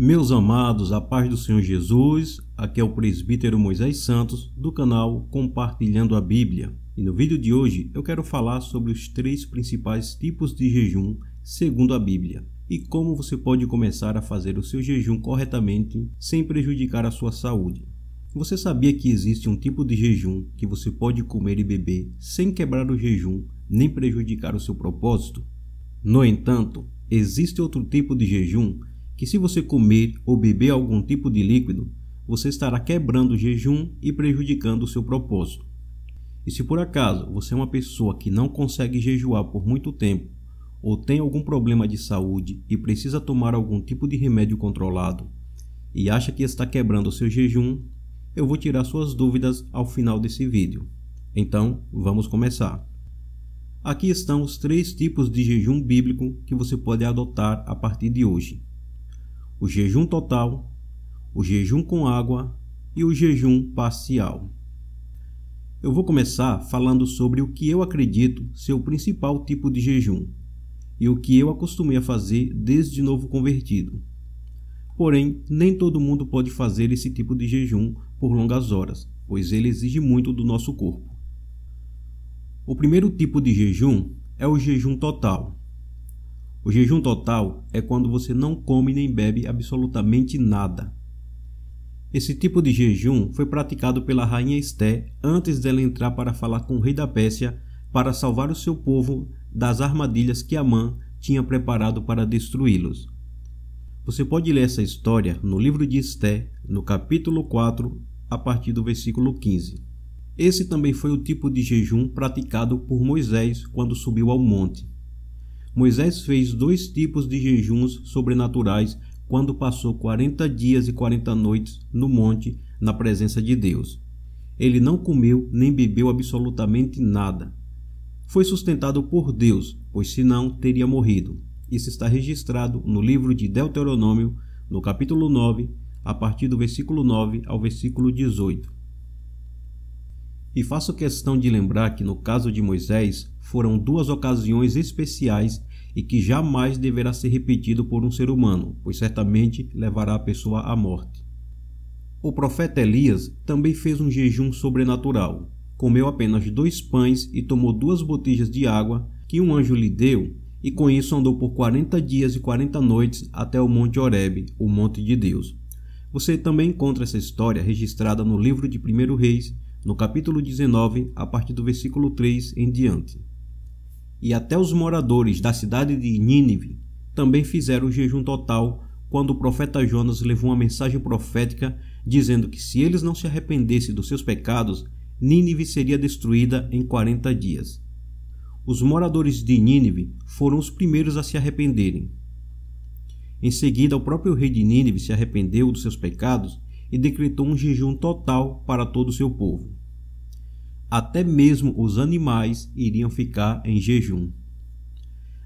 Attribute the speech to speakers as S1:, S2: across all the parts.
S1: Meus amados, a paz do Senhor Jesus, aqui é o presbítero Moisés Santos do canal Compartilhando a Bíblia. E no vídeo de hoje eu quero falar sobre os três principais tipos de jejum segundo a Bíblia e como você pode começar a fazer o seu jejum corretamente sem prejudicar a sua saúde. Você sabia que existe um tipo de jejum que você pode comer e beber sem quebrar o jejum nem prejudicar o seu propósito? No entanto, existe outro tipo de jejum que se você comer ou beber algum tipo de líquido, você estará quebrando o jejum e prejudicando o seu propósito. E se por acaso você é uma pessoa que não consegue jejuar por muito tempo, ou tem algum problema de saúde e precisa tomar algum tipo de remédio controlado, e acha que está quebrando o seu jejum, eu vou tirar suas dúvidas ao final desse vídeo. Então, vamos começar. Aqui estão os três tipos de jejum bíblico que você pode adotar a partir de hoje o jejum total, o jejum com água e o jejum parcial. Eu vou começar falando sobre o que eu acredito ser o principal tipo de jejum e o que eu acostumei a fazer desde novo convertido. Porém, nem todo mundo pode fazer esse tipo de jejum por longas horas, pois ele exige muito do nosso corpo. O primeiro tipo de jejum é o jejum total, o jejum total é quando você não come nem bebe absolutamente nada. Esse tipo de jejum foi praticado pela rainha Esté antes dela entrar para falar com o rei da Pérsia para salvar o seu povo das armadilhas que Amã tinha preparado para destruí-los. Você pode ler essa história no livro de Esté, no capítulo 4, a partir do versículo 15. Esse também foi o tipo de jejum praticado por Moisés quando subiu ao monte. Moisés fez dois tipos de jejuns sobrenaturais quando passou 40 dias e 40 noites no monte na presença de Deus. Ele não comeu nem bebeu absolutamente nada. Foi sustentado por Deus, pois senão teria morrido. Isso está registrado no livro de Deuteronômio, no capítulo 9, a partir do versículo 9 ao versículo 18. E faço questão de lembrar que no caso de Moisés foram duas ocasiões especiais e que jamais deverá ser repetido por um ser humano, pois certamente levará a pessoa à morte. O profeta Elias também fez um jejum sobrenatural. Comeu apenas dois pães e tomou duas botijas de água que um anjo lhe deu, e com isso andou por quarenta dias e quarenta noites até o Monte Oreb, o Monte de Deus. Você também encontra essa história registrada no livro de 1 Reis, no capítulo 19, a partir do versículo 3 em diante e até os moradores da cidade de Nínive também fizeram o jejum total quando o profeta Jonas levou uma mensagem profética dizendo que se eles não se arrependessem dos seus pecados, Nínive seria destruída em 40 dias. Os moradores de Nínive foram os primeiros a se arrependerem. Em seguida, o próprio rei de Nínive se arrependeu dos seus pecados e decretou um jejum total para todo o seu povo até mesmo os animais iriam ficar em jejum.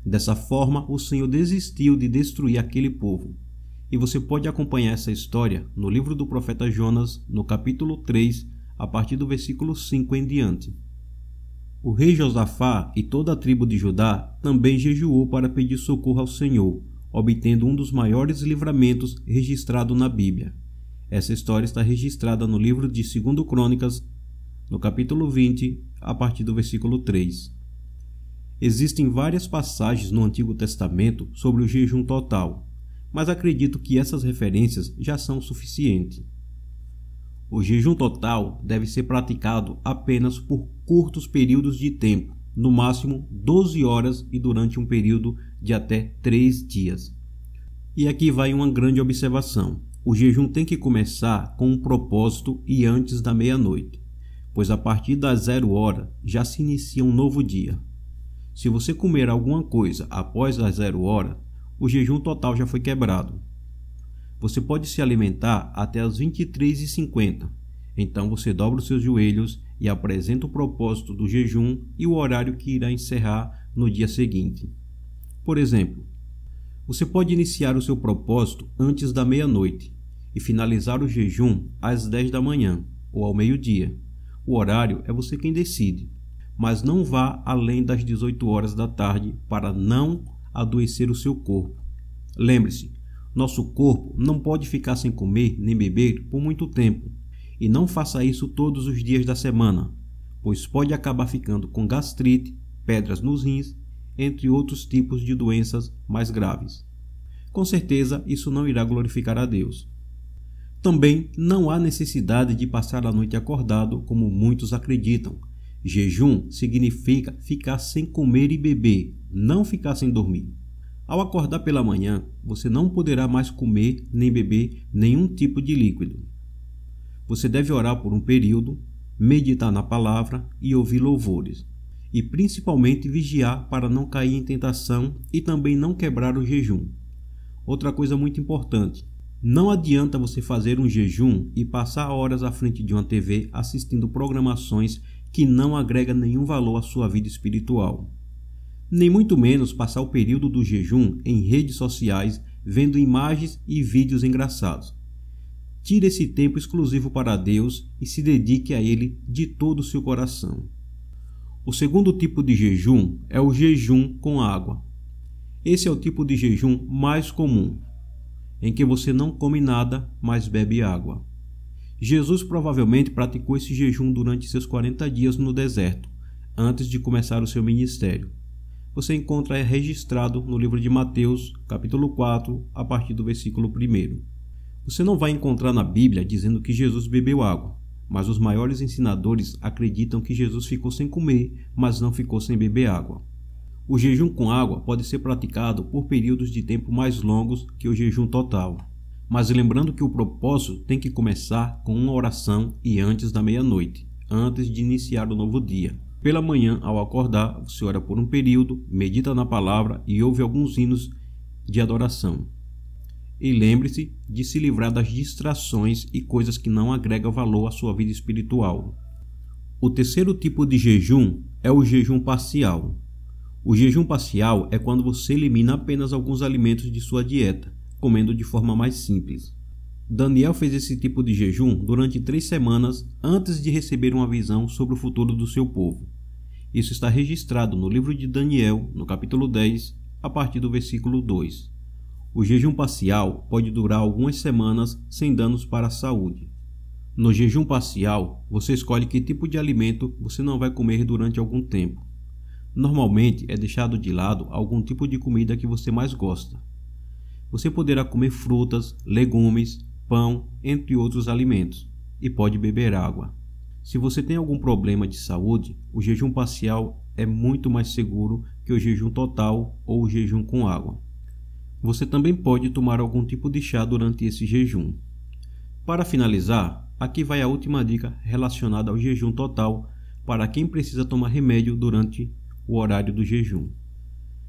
S1: Dessa forma, o Senhor desistiu de destruir aquele povo. E você pode acompanhar essa história no livro do profeta Jonas, no capítulo 3, a partir do versículo 5 em diante. O rei Josafá e toda a tribo de Judá também jejuou para pedir socorro ao Senhor, obtendo um dos maiores livramentos registrado na Bíblia. Essa história está registrada no livro de 2 Crônicas, no capítulo 20, a partir do versículo 3. Existem várias passagens no Antigo Testamento sobre o jejum total, mas acredito que essas referências já são suficientes. O jejum total deve ser praticado apenas por curtos períodos de tempo, no máximo 12 horas e durante um período de até 3 dias. E aqui vai uma grande observação: o jejum tem que começar com um propósito e antes da meia-noite pois a partir das zero hora já se inicia um novo dia. Se você comer alguma coisa após as zero hora, o jejum total já foi quebrado. Você pode se alimentar até as 23h50, então você dobra os seus joelhos e apresenta o propósito do jejum e o horário que irá encerrar no dia seguinte. Por exemplo, você pode iniciar o seu propósito antes da meia-noite e finalizar o jejum às 10 da manhã ou ao meio-dia. O horário é você quem decide, mas não vá além das 18 horas da tarde para não adoecer o seu corpo. Lembre-se, nosso corpo não pode ficar sem comer nem beber por muito tempo, e não faça isso todos os dias da semana, pois pode acabar ficando com gastrite, pedras nos rins, entre outros tipos de doenças mais graves. Com certeza, isso não irá glorificar a Deus. Também não há necessidade de passar a noite acordado, como muitos acreditam. Jejum significa ficar sem comer e beber, não ficar sem dormir. Ao acordar pela manhã, você não poderá mais comer nem beber nenhum tipo de líquido. Você deve orar por um período, meditar na palavra e ouvir louvores, e principalmente vigiar para não cair em tentação e também não quebrar o jejum. Outra coisa muito importante: não adianta você fazer um jejum e passar horas à frente de uma TV assistindo programações que não agrega nenhum valor à sua vida espiritual. Nem muito menos passar o período do jejum em redes sociais vendo imagens e vídeos engraçados. Tire esse tempo exclusivo para Deus e se dedique a Ele de todo o seu coração. O segundo tipo de jejum é o jejum com água. Esse é o tipo de jejum mais comum em que você não come nada, mas bebe água. Jesus provavelmente praticou esse jejum durante seus 40 dias no deserto, antes de começar o seu ministério. Você encontra é registrado no livro de Mateus, capítulo 4, a partir do versículo 1. Você não vai encontrar na Bíblia dizendo que Jesus bebeu água, mas os maiores ensinadores acreditam que Jesus ficou sem comer, mas não ficou sem beber água. O jejum com água pode ser praticado por períodos de tempo mais longos que o jejum total, mas lembrando que o propósito tem que começar com uma oração e antes da meia-noite, antes de iniciar o novo dia. Pela manhã, ao acordar, você ora por um período, medita na palavra e ouve alguns hinos de adoração. E lembre-se de se livrar das distrações e coisas que não agregam valor à sua vida espiritual. O terceiro tipo de jejum é o jejum parcial. O jejum parcial é quando você elimina apenas alguns alimentos de sua dieta, comendo de forma mais simples. Daniel fez esse tipo de jejum durante três semanas antes de receber uma visão sobre o futuro do seu povo. Isso está registrado no livro de Daniel, no capítulo 10, a partir do versículo 2. O jejum parcial pode durar algumas semanas sem danos para a saúde. No jejum parcial, você escolhe que tipo de alimento você não vai comer durante algum tempo. Normalmente é deixado de lado algum tipo de comida que você mais gosta. Você poderá comer frutas, legumes, pão, entre outros alimentos, e pode beber água. Se você tem algum problema de saúde, o jejum parcial é muito mais seguro que o jejum total ou o jejum com água. Você também pode tomar algum tipo de chá durante esse jejum. Para finalizar, aqui vai a última dica relacionada ao jejum total para quem precisa tomar remédio durante o horário do jejum.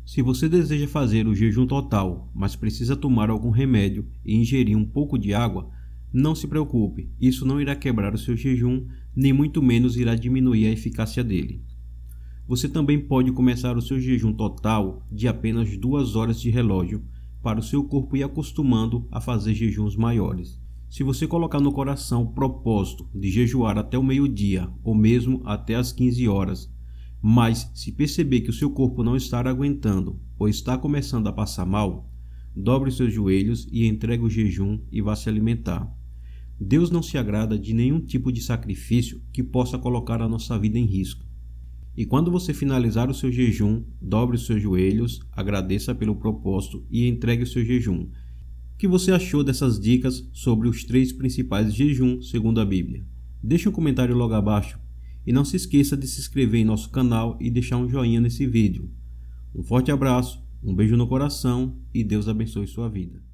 S1: Se você deseja fazer o jejum total, mas precisa tomar algum remédio e ingerir um pouco de água, não se preocupe, isso não irá quebrar o seu jejum, nem muito menos irá diminuir a eficácia dele. Você também pode começar o seu jejum total de apenas duas horas de relógio, para o seu corpo ir acostumando a fazer jejuns maiores. Se você colocar no coração o propósito de jejuar até o meio-dia ou mesmo até as 15 horas, mas, se perceber que o seu corpo não está aguentando ou está começando a passar mal, dobre os seus joelhos e entregue o jejum e vá se alimentar. Deus não se agrada de nenhum tipo de sacrifício que possa colocar a nossa vida em risco. E quando você finalizar o seu jejum, dobre os seus joelhos, agradeça pelo propósito e entregue o seu jejum. O que você achou dessas dicas sobre os três principais jejuns segundo a Bíblia? Deixe um comentário logo abaixo e não se esqueça de se inscrever em nosso canal e deixar um joinha nesse vídeo. Um forte abraço, um beijo no coração e Deus abençoe sua vida.